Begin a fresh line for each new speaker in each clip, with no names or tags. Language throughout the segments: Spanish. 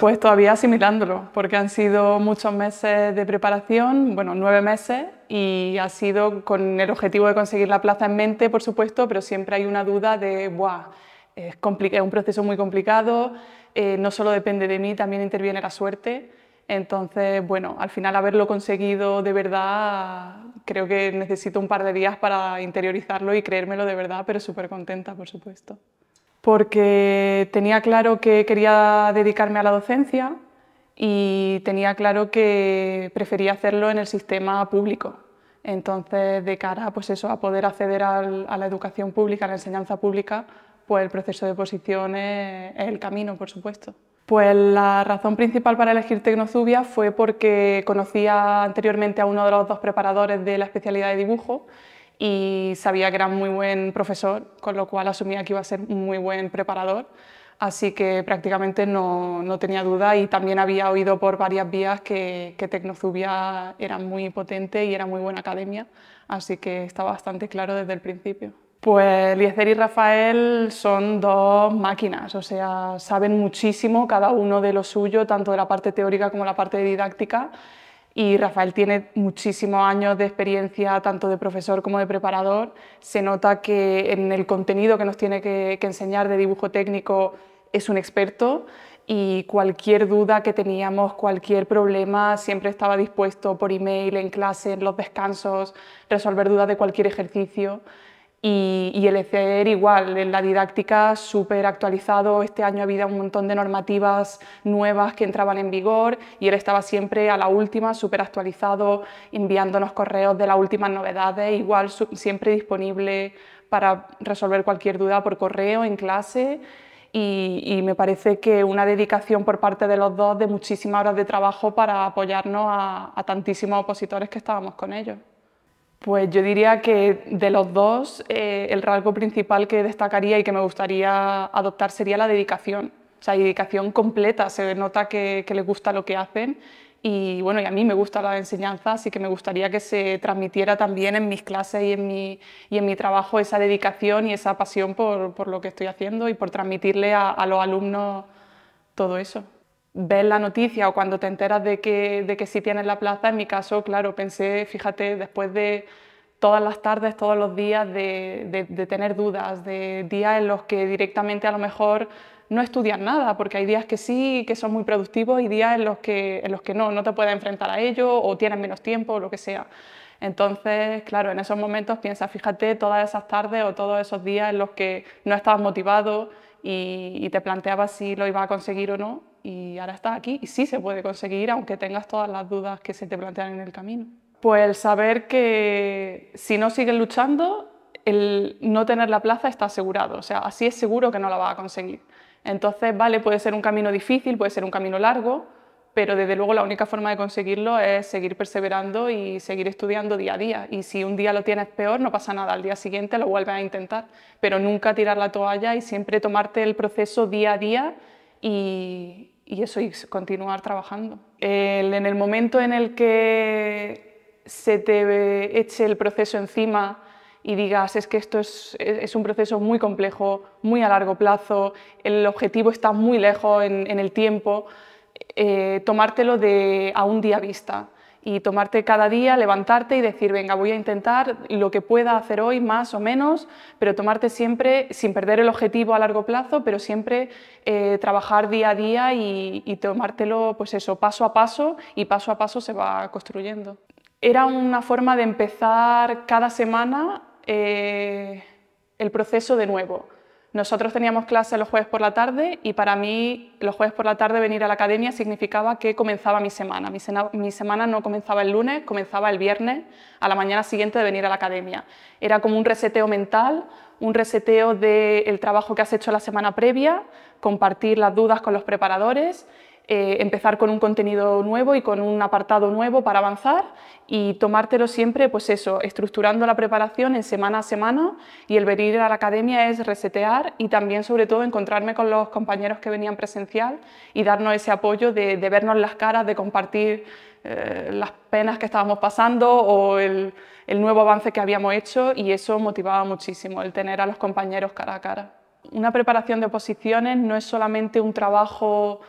Pues todavía asimilándolo, porque han sido muchos meses de preparación, bueno, nueve meses, y ha sido con el objetivo de conseguir la plaza en mente, por supuesto, pero siempre hay una duda de, ¡buah! Es, es un proceso muy complicado, eh, no solo depende de mí, también interviene la suerte. Entonces, bueno, al final haberlo conseguido de verdad, creo que necesito un par de días para interiorizarlo y creérmelo de verdad, pero súper contenta, por supuesto porque tenía claro que quería dedicarme a la docencia y tenía claro que prefería hacerlo en el sistema público. Entonces, de cara pues eso, a poder acceder a la educación pública, a la enseñanza pública, pues el proceso de posición es, el camino, por supuesto. Pues la razón principal para elegir Tecnozubia fue porque conocía anteriormente a uno de los dos preparadores de la especialidad de dibujo y sabía que era muy buen profesor, con lo cual asumía que iba a ser muy buen preparador, así que prácticamente no, tenía duda y también había oído por varias vías que, que Tecnozubia era muy potente y era muy buena academia, así que está bastante claro desde el principio. Pues Eliezer y Rafael son dos máquinas, o sea, saben muchísimo cada uno de lo suyo, tanto de la parte teórica como la parte didáctica, y Rafael tiene muchísimos años de experiencia, tanto de profesor como de preparador. Se nota que en el contenido que nos tiene que, enseñar de dibujo técnico es un experto y cualquier duda que teníamos, cualquier problema, siempre estaba dispuesto por email, en clase, en los descansos, resolver dudas de cualquier ejercicio. Y, el ECR e igual, en la didáctica súper actualizado, este año había un montón de normativas nuevas que entraban en vigor y él estaba siempre a la última, súper actualizado, enviándonos correos de las últimas novedades, igual siempre disponible para resolver cualquier duda por correo, en clase. Y, me parece que una dedicación por parte de los dos de muchísimas horas de trabajo para apoyarnos a tantísimos opositores que estábamos con ellos. Pues yo diría que de los dos, eh, el rasgo principal que destacaría y que me gustaría adoptar sería la dedicación. O sea, dedicación completa, se nota que, que les gusta lo que hacen y bueno, y a mí me gusta la enseñanza, así que me gustaría que se transmitiera también en mis clases y en mi, trabajo esa dedicación y esa pasión por, lo que estoy haciendo y por transmitirle a los alumnos todo eso ves la noticia o cuando te enteras de que, de que sí tienes la plaza, en mi caso, claro, pensé, fíjate, después de todas las tardes, todos los días de, de, tener dudas, de días en los que directamente a lo mejor no estudias nada, porque hay días que sí, que son muy productivos y días en los que, en los que no, no te puedes enfrentar a ello o tienes menos tiempo o lo que sea. Entonces, claro, en esos momentos piensa, fíjate, todas esas tardes o todos esos días en los que no estabas motivado y, y te planteabas si lo iba a conseguir o no y ahora estás aquí y sí se puede conseguir aunque tengas todas las dudas que se te plantean en el camino. Pues saber que si no sigues luchando, el no tener la plaza está asegurado, o sea, así es seguro que no la vas a conseguir. Entonces, vale, puede ser un camino difícil, puede ser un camino largo, pero desde luego la única forma de conseguirlo es seguir perseverando y seguir estudiando día a día. Y si un día lo tienes peor, no pasa nada, al día siguiente lo vuelves a intentar, pero nunca tirar la toalla y siempre tomarte el proceso día a día y, y eso, y continuar trabajando. en el momento en el que se te eche el proceso encima y digas, es que esto es, es un proceso muy complejo, muy a largo plazo, el objetivo está muy lejos en, el tiempo, eh, tomártelo de a un día vista y tomarte cada día, levantarte y decir, venga, voy a intentar lo que pueda hacer hoy, más o menos, pero tomarte siempre, sin perder el objetivo a largo plazo, pero siempre eh, trabajar día a día y, tomártelo, pues eso, paso a paso y paso a paso se va construyendo. Era una forma de empezar cada semana eh, el proceso de nuevo nosotros teníamos clase los jueves por la tarde y para mí los jueves por la tarde venir a la academia significaba que comenzaba mi semana. Mi, semana no comenzaba el lunes, comenzaba el viernes, a la mañana siguiente de venir a la academia. Era como un reseteo mental, un reseteo del trabajo que has hecho la semana previa, compartir las dudas con los preparadores eh, empezar con un contenido nuevo y con un apartado nuevo para avanzar y tomártelo siempre, pues eso, estructurando la preparación en semana a semana y el venir a la academia es resetear y también sobre todo encontrarme con los compañeros que venían presencial y darnos ese apoyo de, vernos las caras, de compartir eh, las penas que estábamos pasando o el, el nuevo avance que habíamos hecho y eso motivaba muchísimo, el tener a los compañeros cara a cara. Una preparación de oposiciones no es solamente un trabajo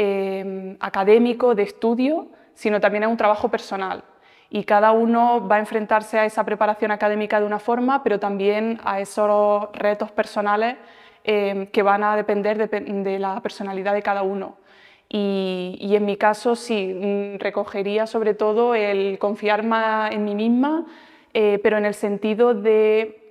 Em, académico, de estudio, sino también es un trabajo personal. Y cada uno va a enfrentarse a esa preparación académica de una forma, pero también a esos retos personales em, que van a depender de, la personalidad de cada uno. Y, en mi caso sí, mm, recogería sobre todo el confiar más en mí misma, eh, pero en el sentido de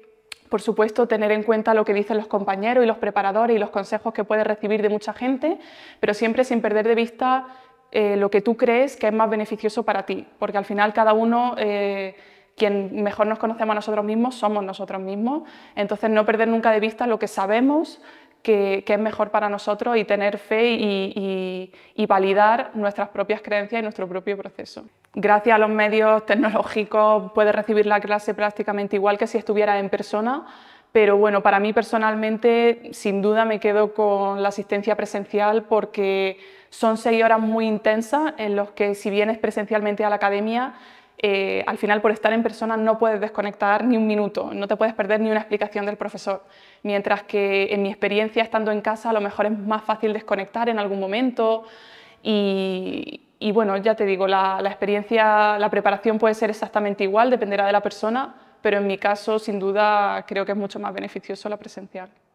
por supuesto, tener en cuenta lo que dicen los compañeros y los preparadores y los consejos que puedes recibir de mucha gente, pero siempre sin perder de vista eh, lo que tú crees que es más beneficioso para ti, porque al final cada uno, eh, quien mejor nos conocemos a nosotros mismos, somos nosotros mismos, entonces no perder nunca de vista lo que sabemos, que, es mejor para nosotros y tener fe y, y validar nuestras propias creencias y nuestro propio proceso. Gracias a los medios tecnológicos puedes recibir la clase prácticamente igual que si estuviera en persona, pero bueno, para mí personalmente sin duda me quedo con la asistencia presencial porque son seis horas muy intensas en las que si vienes presencialmente a la academia eh, al final por estar en persona no puedes desconectar ni un minuto, no te puedes perder ni una explicación del profesor. Mientras que en mi experiencia estando en casa a lo mejor es más fácil desconectar en algún momento y, bueno, ya te digo, la, experiencia, la preparación puede ser exactamente igual, dependerá de la persona, pero en mi caso sin duda creo que es mucho más beneficioso la presencial.